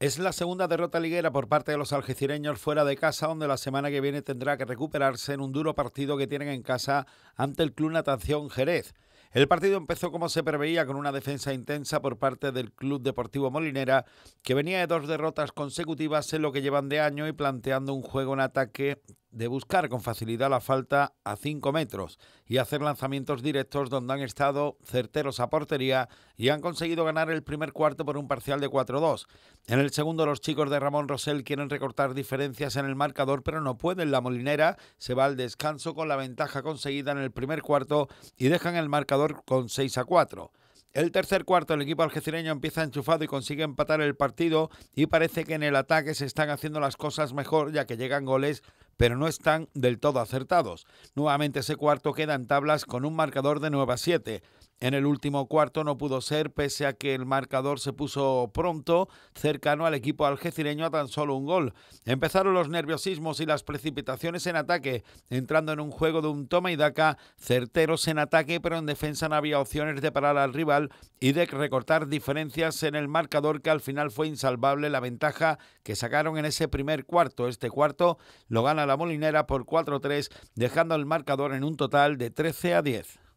Es la segunda derrota liguera por parte de los algecireños fuera de casa, donde la semana que viene tendrá que recuperarse en un duro partido que tienen en casa ante el Club Natación Jerez. El partido empezó como se preveía con una defensa intensa por parte del Club Deportivo Molinera, que venía de dos derrotas consecutivas en lo que llevan de año y planteando un juego en ataque de buscar con facilidad la falta a 5 metros y hacer lanzamientos directos donde han estado certeros a portería y han conseguido ganar el primer cuarto por un parcial de 4-2. En el segundo los chicos de Ramón Rosell quieren recortar diferencias en el marcador pero no pueden. La molinera se va al descanso con la ventaja conseguida en el primer cuarto y dejan el marcador con 6 a 4. El tercer cuarto, el equipo algecireño empieza enchufado y consigue empatar el partido y parece que en el ataque se están haciendo las cosas mejor ya que llegan goles pero no están del todo acertados. Nuevamente ese cuarto queda en tablas con un marcador de 9 a 7. En el último cuarto no pudo ser, pese a que el marcador se puso pronto cercano al equipo algecireño a tan solo un gol. Empezaron los nerviosismos y las precipitaciones en ataque, entrando en un juego de un toma y daca, certeros en ataque, pero en defensa no había opciones de parar al rival y de recortar diferencias en el marcador, que al final fue insalvable la ventaja que sacaron en ese primer cuarto. Este cuarto lo gana la Molinera por 4-3, dejando el marcador en un total de 13 a 10.